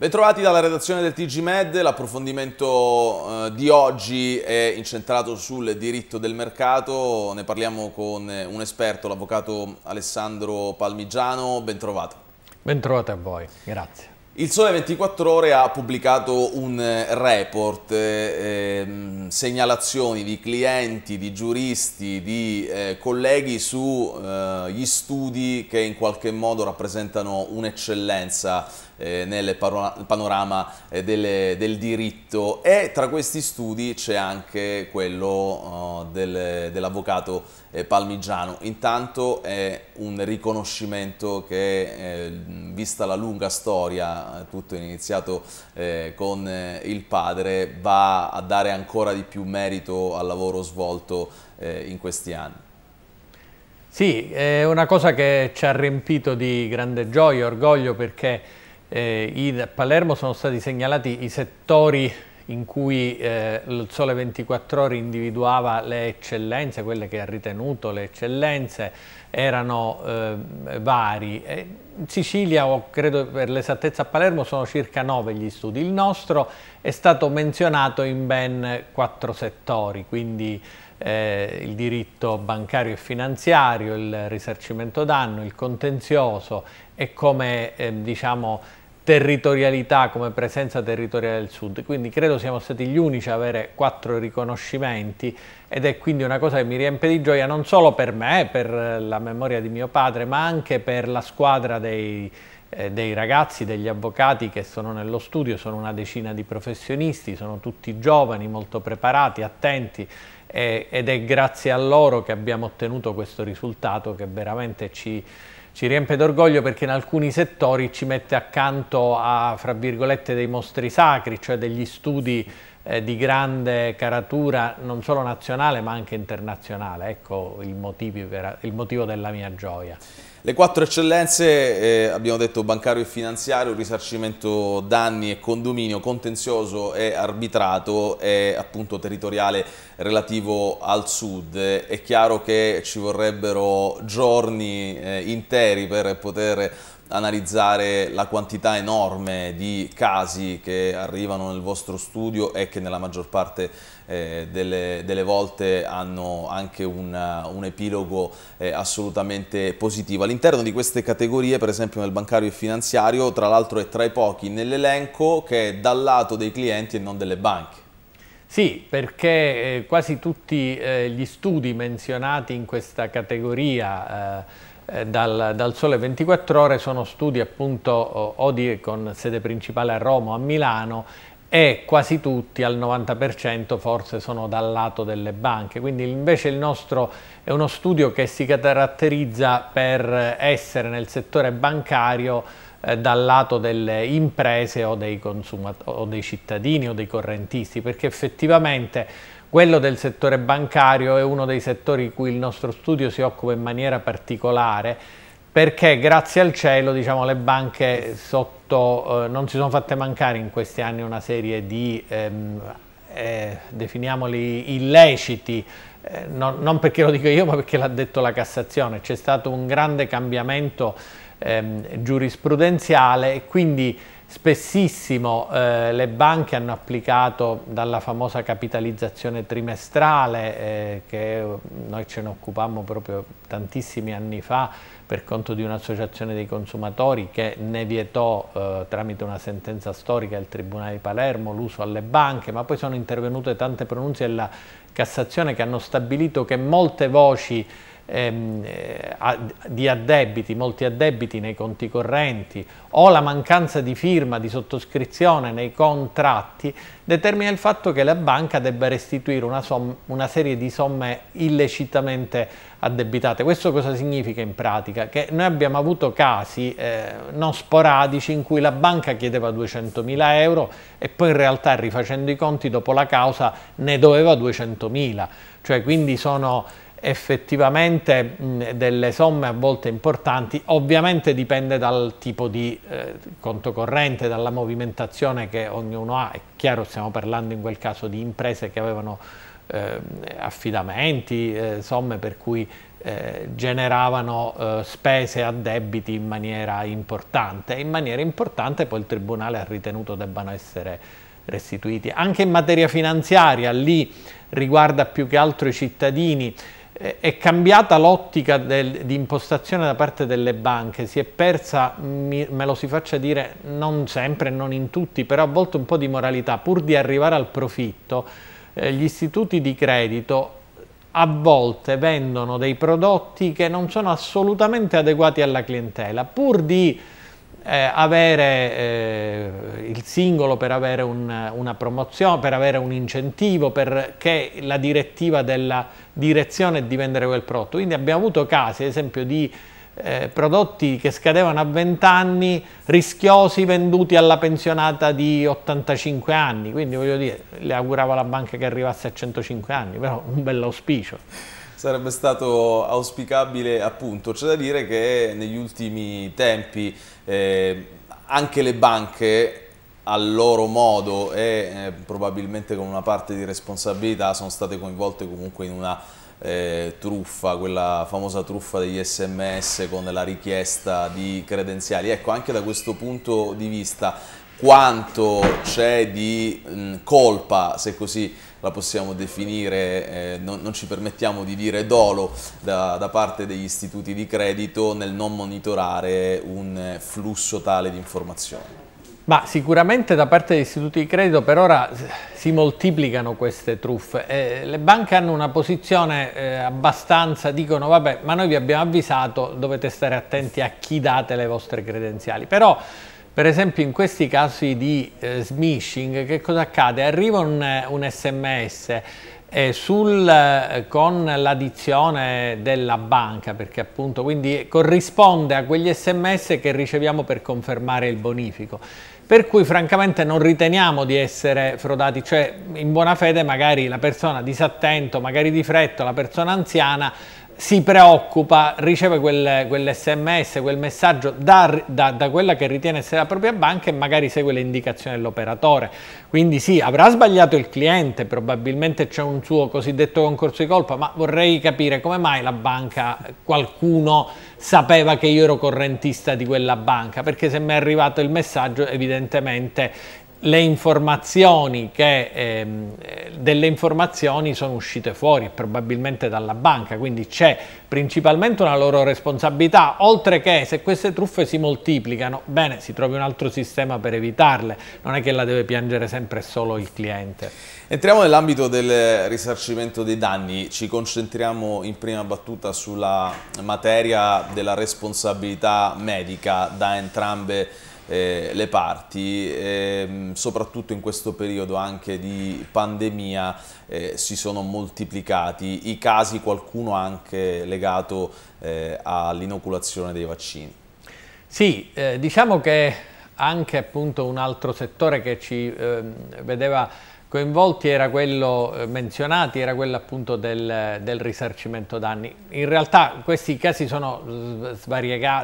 Bentrovati dalla redazione del TG Med, l'approfondimento eh, di oggi è incentrato sul diritto del mercato, ne parliamo con eh, un esperto, l'avvocato Alessandro Palmigiano, bentrovato. Bentrovato a voi, grazie. Il Sole 24 Ore ha pubblicato un eh, report, eh, ehm, segnalazioni di clienti, di giuristi, di eh, colleghi sugli eh, studi che in qualche modo rappresentano un'eccellenza eh, nel panorama eh, delle, del diritto e tra questi studi c'è anche quello uh, del, dell'avvocato eh, Palmigiano. Intanto è un riconoscimento che, eh, vista la lunga storia, eh, tutto è iniziato eh, con il padre, va a dare ancora di più merito al lavoro svolto in questi anni. Sì, è una cosa che ci ha riempito di grande gioia e orgoglio perché eh, in Palermo sono stati segnalati i settori in cui eh, il Sole 24 Ore individuava le eccellenze, quelle che ha ritenuto le eccellenze, erano eh, vari. In Sicilia, o credo per l'esattezza a Palermo, sono circa nove gli studi. Il nostro è stato menzionato in ben quattro settori, quindi eh, il diritto bancario e finanziario, il risarcimento danno, il contenzioso e come eh, diciamo territorialità, come presenza territoriale del Sud. Quindi credo siamo stati gli unici a avere quattro riconoscimenti ed è quindi una cosa che mi riempie di gioia non solo per me, per la memoria di mio padre, ma anche per la squadra dei, eh, dei ragazzi, degli avvocati che sono nello studio, sono una decina di professionisti, sono tutti giovani, molto preparati, attenti eh, ed è grazie a loro che abbiamo ottenuto questo risultato che veramente ci ci riempie d'orgoglio perché in alcuni settori ci mette accanto a, fra virgolette, dei mostri sacri, cioè degli studi eh, di grande caratura non solo nazionale ma anche internazionale. Ecco il, per, il motivo della mia gioia. Le quattro eccellenze, eh, abbiamo detto bancario e finanziario, risarcimento danni e condominio, contenzioso e arbitrato e appunto territoriale relativo al sud. È chiaro che ci vorrebbero giorni eh, interi per poter analizzare la quantità enorme di casi che arrivano nel vostro studio e che nella maggior parte eh, delle, delle, volte hanno anche una, un epilogo eh, assolutamente positivo. All'interno di queste categorie, per esempio nel bancario e finanziario, tra l'altro è tra i pochi nell'elenco che è dal lato dei clienti e non delle banche. Sì, perché eh, quasi tutti eh, gli studi menzionati in questa categoria eh, eh, dal, dal, Sole 24 Ore sono studi appunto ODI con sede principale a Roma o a Milano e quasi tutti al 90% forse sono dal lato delle banche, quindi invece il nostro è uno studio che si caratterizza per essere nel settore bancario eh, dal lato delle imprese o dei, o dei cittadini o dei correntisti, perché effettivamente quello del settore bancario è uno dei settori di cui il nostro studio si occupa in maniera particolare perché grazie al cielo diciamo, le banche sotto, eh, non si sono fatte mancare in questi anni una serie di, ehm, eh, definiamoli, illeciti, eh, non, non perché lo dico io ma perché l'ha detto la Cassazione, c'è stato un grande cambiamento ehm, giurisprudenziale e quindi Spessissimo eh, le banche hanno applicato dalla famosa capitalizzazione trimestrale eh, che noi ce ne occupammo proprio tantissimi anni fa per conto di un'associazione dei consumatori che ne vietò eh, tramite una sentenza storica del Tribunale di Palermo l'uso alle banche, ma poi sono intervenute tante pronunce della Cassazione che hanno stabilito che molte voci Ehm, eh, di addebiti, molti addebiti nei conti correnti o la mancanza di firma, di sottoscrizione nei contratti determina il fatto che la banca debba restituire una, una serie di somme illecitamente addebitate. Questo cosa significa in pratica? Che noi abbiamo avuto casi eh, non sporadici in cui la banca chiedeva 200.000 euro e poi in realtà rifacendo i conti dopo la causa ne doveva 200.000, cioè quindi sono effettivamente mh, mm, delle somme a volte importanti, ovviamente dipende dal tipo di eh, conto corrente, dalla movimentazione che ognuno ha, è chiaro stiamo parlando in quel caso di imprese che avevano eh, affidamenti, eh, somme per cui eh, generavano eh, spese a debiti in maniera importante e in maniera importante poi il Tribunale ha ritenuto debbano essere restituiti. Anche in materia finanziaria lì riguarda più che altro i cittadini, eh, è cambiata l'ottica di impostazione da parte delle banche, si è persa, mi, me lo si faccia dire, non sempre, non in tutti, però a volte un po' di moralità, pur di arrivare al profitto, eh, gli istituti di credito a volte vendono dei prodotti che non sono assolutamente adeguati alla clientela, pur di eh, avere eh, il singolo per avere un, una promozione, per avere un incentivo, perché la direttiva della direzione è di vendere quel prodotto. Quindi abbiamo avuto casi, ad esempio, di eh, prodotti che scadevano a 20 anni, rischiosi, venduti alla pensionata di 85 anni. Quindi voglio dire, le auguravo alla banca che arrivasse a 105 anni, però un bell'auspicio sarebbe stato auspicabile appunto. C'è da dire che negli ultimi tempi eh, anche le banche al loro modo e eh, probabilmente con una parte di responsabilità sono state coinvolte comunque in una eh, truffa, quella famosa truffa degli sms con la richiesta di credenziali. Ecco, anche da questo punto di vista quanto c'è di mh, mm, colpa, se così la possiamo definire, eh, non, non, ci permettiamo di dire dolo da, da, parte degli istituti di credito nel non monitorare un flusso tale di informazioni. Ma sicuramente da parte degli istituti di credito per ora si moltiplicano queste truffe. Eh, le banche hanno una posizione eh, abbastanza, dicono vabbè ma noi vi abbiamo avvisato, dovete stare attenti a chi date le vostre credenziali. Però per esempio in questi casi di eh, smishing che cosa accade? Arriva un, un sms eh, sul, eh, con l'addizione della banca perché appunto quindi corrisponde a quegli sms che riceviamo per confermare il bonifico per cui francamente non riteniamo di essere frodati, cioè in buona fede magari la persona disattento, magari di fretta, la persona anziana si preoccupa, riceve quel, quell'SMS, quel messaggio da, da, da, quella che ritiene essere la propria banca e magari segue le indicazioni dell'operatore. Quindi sì, avrà sbagliato il cliente, probabilmente c'è un suo cosiddetto concorso di colpa, ma vorrei capire come mai la banca, qualcuno sapeva che io ero correntista di quella banca, perché se mi è arrivato il messaggio evidentemente le informazioni che, ehm, delle informazioni sono uscite fuori probabilmente dalla banca, quindi c'è principalmente una loro responsabilità, oltre che se queste truffe si moltiplicano, bene, si trovi un altro sistema per evitarle, non è che la deve piangere sempre solo il cliente. Entriamo nell'ambito del risarcimento dei danni, ci concentriamo in prima battuta sulla materia della responsabilità medica da entrambe le eh, le parti, eh, soprattutto in questo periodo anche di pandemia eh, si sono moltiplicati i casi, qualcuno anche legato eh, all'inoculazione dei vaccini. Sì, eh, diciamo che anche appunto un altro settore che ci ehm, vedeva coinvolti era quello eh, menzionati, era quello appunto del, del, risarcimento danni. In realtà questi casi sono,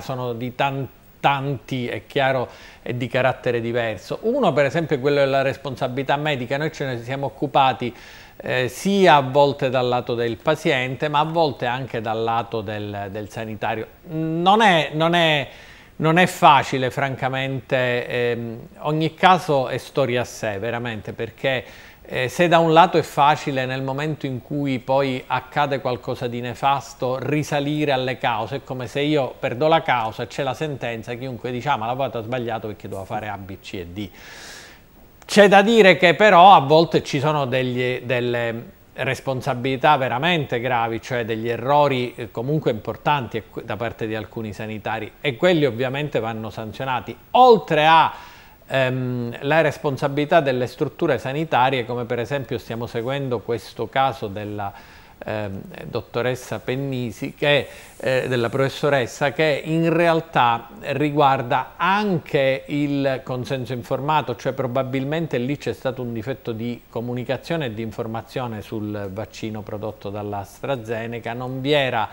sono di tanti tanti, è chiaro, è di carattere diverso. Uno per esempio è quello della responsabilità medica, noi ce ne siamo occupati eh, sia a volte dal lato del paziente ma a volte anche dal lato del, del sanitario. Non è, non, è, non è, facile francamente, ehm, ogni caso è storia a sé veramente perché eh, se da un lato è facile nel momento in cui poi accade qualcosa di nefasto risalire alle cause, è come se io perdo la causa, c'è la sentenza, chiunque dice ah ma l'avvocato ha sbagliato perché doveva fare A, B, C e D. C'è da dire che però a volte ci sono degli, delle responsabilità veramente gravi, cioè degli errori eh, comunque importanti eh, da parte di alcuni sanitari e quelli ovviamente vanno sanzionati, oltre a ehm, la responsabilità delle strutture sanitarie, come per esempio stiamo seguendo questo caso della eh, dottoressa Pennisi, che, eh, della professoressa, che in realtà riguarda anche il consenso informato, cioè probabilmente lì c'è stato un difetto di comunicazione e di informazione sul vaccino prodotto dall'AstraZeneca, non vi era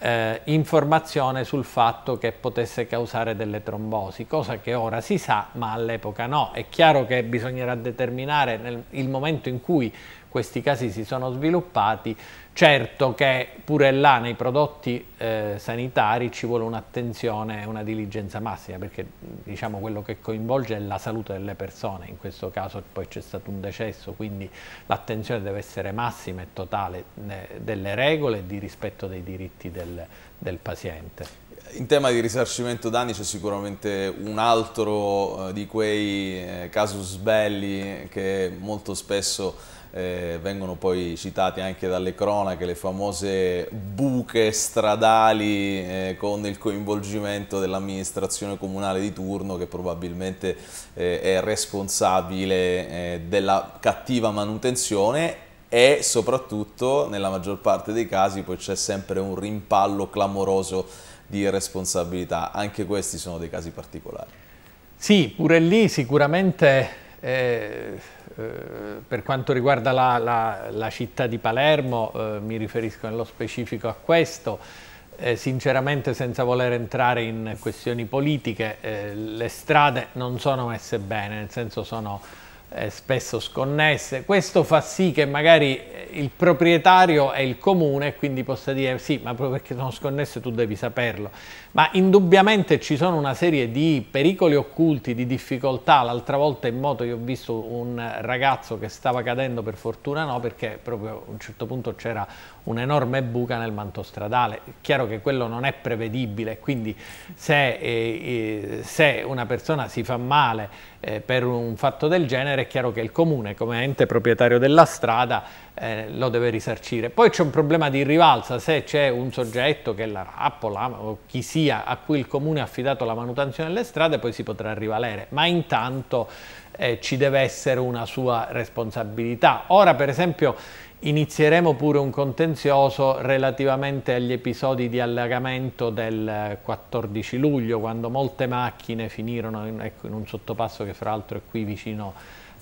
eh, informazione sul fatto che potesse causare delle trombosi, cosa che ora si sa ma all'epoca no. È chiaro che bisognerà determinare nel, il momento in cui questi casi si sono sviluppati, certo che pure là nei prodotti eh, sanitari ci vuole un'attenzione e una diligenza massima perché diciamo quello che coinvolge è la salute delle persone, in questo caso poi c'è stato un decesso, quindi l'attenzione deve essere massima e totale eh, delle regole e di rispetto dei diritti del, del paziente. In tema di risarcimento danni c'è sicuramente un altro eh, di quei eh, casus belli che molto spesso eh, vengono poi citati anche dalle cronache, le famose buche stradali eh, con il coinvolgimento dell'amministrazione comunale di turno che probabilmente eh, è responsabile eh, della cattiva manutenzione e soprattutto nella maggior parte dei casi poi c'è sempre un rimpallo clamoroso di responsabilità. Anche questi sono dei casi particolari. Sì, pure lì sicuramente eh, eh, per quanto riguarda la, la, la città di Palermo, eh, mi riferisco nello specifico a questo, eh, sinceramente senza voler entrare in questioni politiche, eh, le strade non sono messe bene, nel senso sono eh, spesso sconnesse. Questo fa sì che magari eh, il proprietario è il comune, quindi possa dire sì, ma proprio perché sono sconnesse tu devi saperlo. Ma indubbiamente ci sono una serie di pericoli occulti, di difficoltà. L'altra volta in moto io ho visto un ragazzo che stava cadendo, per fortuna no, perché proprio a un certo punto c'era un'enorme buca nel manto stradale. chiaro che quello non è prevedibile, quindi se, eh, eh, se una persona si fa male eh, per un fatto del genere è chiaro che il comune come ente proprietario della strada eh, lo deve risarcire. Poi c'è un problema di rivalsa, se c'è un soggetto che la rappola o chi sia a cui il comune ha affidato la manutenzione delle strade poi si potrà rivalere, ma intanto eh, ci deve essere una sua responsabilità. Ora per esempio Inizieremo pure un contenzioso relativamente agli episodi di allagamento del 14 luglio, quando molte macchine finirono in, ecco, in un sottopasso che fra l'altro è qui vicino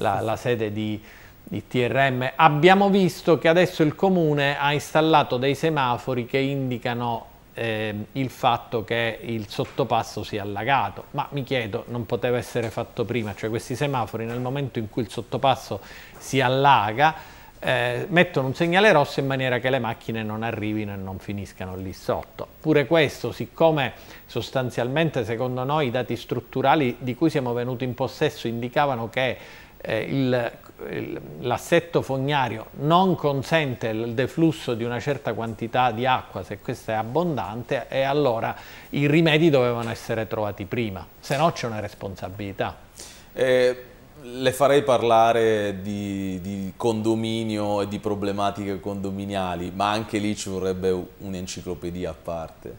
alla sede di, di TRM. Abbiamo visto che adesso il comune ha installato dei semafori che indicano eh, il fatto che il sottopasso sia allagato, ma mi chiedo non poteva essere fatto prima, cioè questi semafori nel momento in cui il sottopasso si allaga eh, mettono un segnale rosso in maniera che le macchine non arrivino e non finiscano lì sotto. Pure questo, siccome sostanzialmente secondo noi i dati strutturali di cui siamo venuti in possesso indicavano che eh, l'assetto fognario non consente il deflusso di una certa quantità di acqua se questa è abbondante e allora i rimedi dovevano essere trovati prima, se no c'è una responsabilità. Eh, le farei parlare di, di, condominio e di problematiche condominiali, ma anche lì ci vorrebbe un'enciclopedia a parte.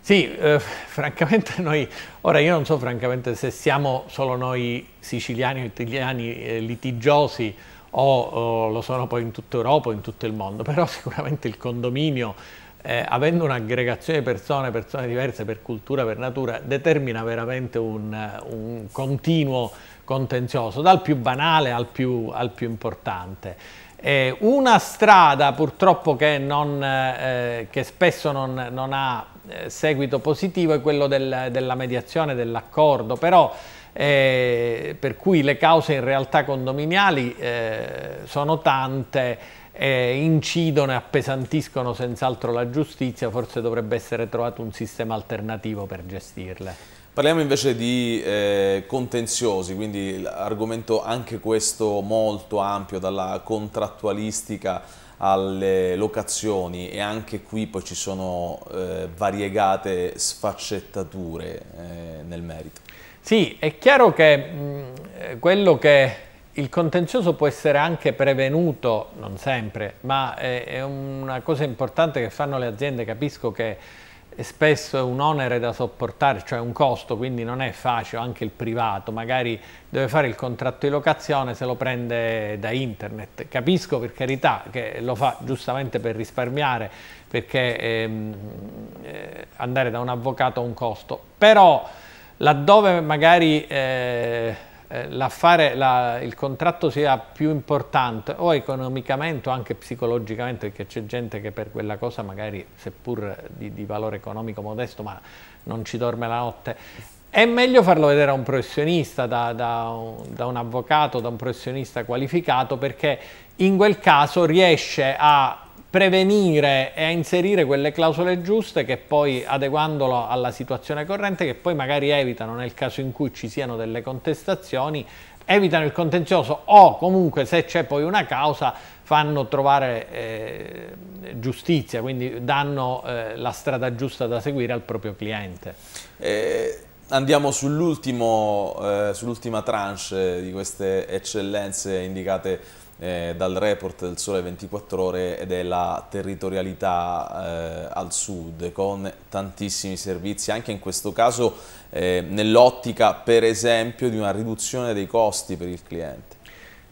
Sì, eh, francamente noi, ora io non so francamente se siamo solo noi siciliani o italiani eh, litigiosi o, o lo sono poi in tutta Europa o in tutto il mondo, però sicuramente il condominio eh, avendo un'aggregazione di persone, persone diverse per cultura, per natura, determina veramente un, un continuo contenzioso, dal più banale al più, al più importante. Eh, una strada purtroppo che, non, eh, eh che spesso non, non ha eh, seguito positivo è quella del, della mediazione, dell'accordo, però eh, per cui le cause in realtà condominiali sono tante, incidono e appesantiscono senz'altro la giustizia, forse dovrebbe essere trovato un sistema alternativo per gestirle. Parliamo invece di eh, contenziosi, quindi argomento anche questo molto ampio, dalla contrattualistica alle locazioni e anche qui poi ci sono eh, variegate sfaccettature eh, nel merito. Sì, è chiaro che mh, mm, eh, quello che il contenzioso può essere anche prevenuto, non sempre, ma è, è una cosa importante che fanno le aziende, capisco che e spesso è un onere da sopportare, cioè un costo, quindi non è facile, anche il privato magari deve fare il contratto di locazione se lo prende da internet. Capisco per carità che lo fa giustamente per risparmiare, perché ehm, eh, andare da un avvocato ha un costo, però laddove magari... Eh, eh, l'affare, la, il contratto sia più importante o economicamente o anche psicologicamente, perché c'è gente che per quella cosa magari, seppur di, di valore economico modesto, ma non ci dorme la notte, è meglio farlo vedere a un professionista, da, da, da, un, avvocato, da un professionista qualificato, perché in quel caso riesce a prevenire e a inserire quelle clausole giuste che poi adeguandolo alla situazione corrente che poi magari evitano nel caso in cui ci siano delle contestazioni evitano il contenzioso o comunque se c'è poi una causa fanno trovare eh, giustizia, quindi danno eh, la strada giusta da seguire al proprio cliente. Eh, andiamo eh, sull'ultima tranche di queste eccellenze indicate eh, dal report del Sole 24 Ore ed è la territorialità eh, al sud con tantissimi servizi, anche in questo caso eh, nell'ottica per esempio di una riduzione dei costi per il cliente.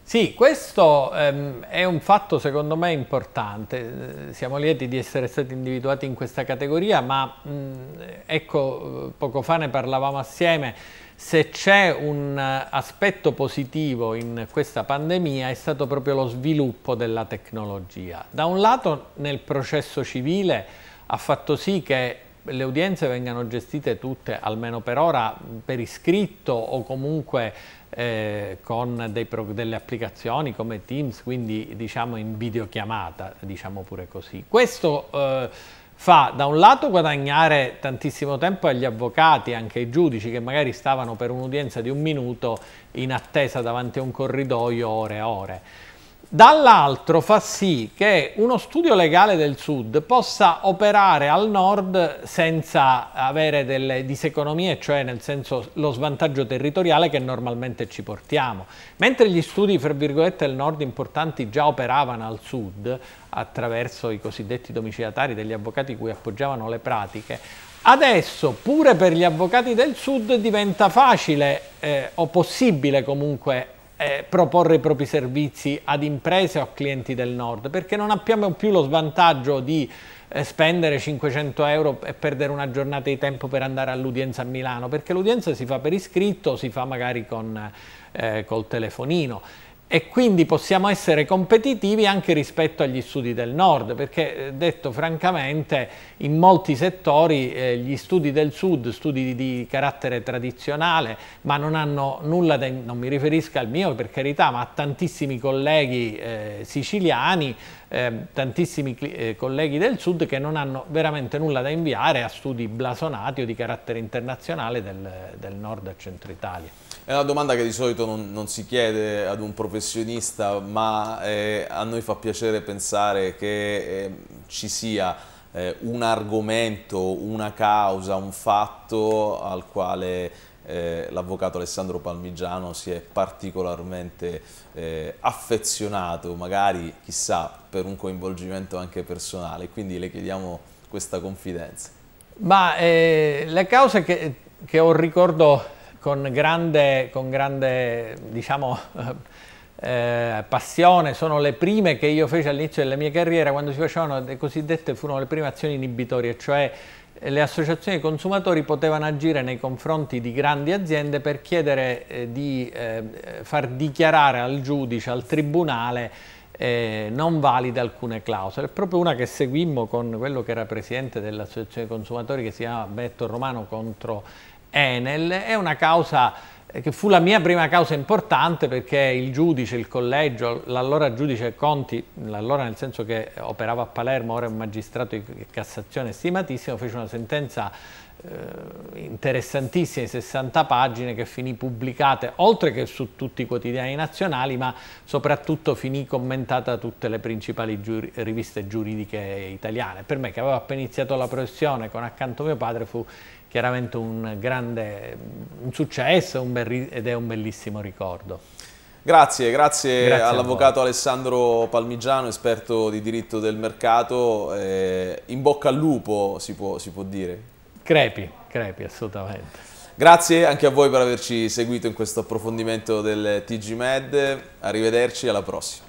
Sì, questo ehm, è un fatto secondo me importante, siamo lieti di essere stati individuati in questa categoria, ma mh, mm, ecco, poco fa ne parlavamo assieme, se c'è un eh, aspetto positivo in questa pandemia è stato proprio lo sviluppo della tecnologia. Da un lato nel processo civile ha fatto sì che le udienze vengano gestite tutte, almeno per ora, per iscritto o comunque eh, con delle applicazioni come Teams, quindi diciamo in videochiamata, diciamo pure così. Questo eh, fa da un lato guadagnare tantissimo tempo agli avvocati, anche ai giudici che magari stavano per un'udienza di un minuto in attesa davanti a un corridoio ore e ore dall'altro fa sì che uno studio legale del sud possa operare al nord senza avere delle diseconomie, cioè nel senso lo svantaggio territoriale che normalmente ci portiamo. Mentre gli studi, fra virgolette, del nord importanti già operavano al sud attraverso i cosiddetti domiciliatari degli avvocati cui appoggiavano le pratiche, Adesso pure per gli avvocati del sud diventa facile eh, o possibile comunque eh, proporre i propri servizi ad imprese o a clienti del nord, perché non abbiamo più lo svantaggio di eh, spendere 500 euro e perdere una giornata di tempo per andare all'udienza a Milano, perché l'udienza si fa per iscritto, si fa magari con, eh, col telefonino e quindi possiamo essere competitivi anche rispetto agli studi del nord, perché eh, detto francamente in molti settori eh, gli studi del sud, studi di, carattere tradizionale, ma non hanno nulla, da, non mi riferisco al mio per carità, ma a tantissimi colleghi eh, siciliani, eh, tantissimi eh, colleghi del sud che non hanno veramente nulla da inviare a studi blasonati o di carattere internazionale del, del nord e centro Italia. È una domanda che di solito non, non si chiede ad un professionista, ma eh, a noi fa piacere pensare che eh, ci sia un argomento, una causa, un fatto al quale eh, l'avvocato Alessandro Palmigiano si è particolarmente eh, affezionato, magari chissà per un coinvolgimento anche personale, quindi le chiediamo questa confidenza. Ma eh, la causa che, che ho ricordo con grande, con grande diciamo, eh, passione, sono le prime che io feci all'inizio della mia carriera quando si facevano le cosiddette, furono le prime azioni inibitorie, cioè eh, le associazioni dei consumatori potevano agire nei confronti di grandi aziende per chiedere eh, di eh, far dichiarare al giudice, al tribunale, eh, non valide alcune clausole. Proprio una che seguimmo con quello che era presidente dell'associazione consumatori che si chiama Betto Romano contro Enel, è una causa eh, che fu la mia prima causa importante perché il giudice, il collegio, l'allora giudice Conti, l'allora nel senso che operava a Palermo, ora è un magistrato di Cassazione stimatissimo, fece una sentenza eh, interessantissime 60 pagine che finì pubblicate oltre che su tutti i quotidiani nazionali ma soprattutto finì commentata da tutte le principali giur riviste giuridiche italiane per me che avevo appena iniziato la professione con accanto mio padre fu chiaramente un grande un successo un ed è un bellissimo ricordo Grazie, grazie, grazie all'avvocato Alessandro Palmigiano, esperto di diritto del mercato. Eh, in bocca al lupo si può, si può dire. Crepi, crepi assolutamente. Grazie anche a voi per averci seguito in questo approfondimento del TG Med, arrivederci alla prossima.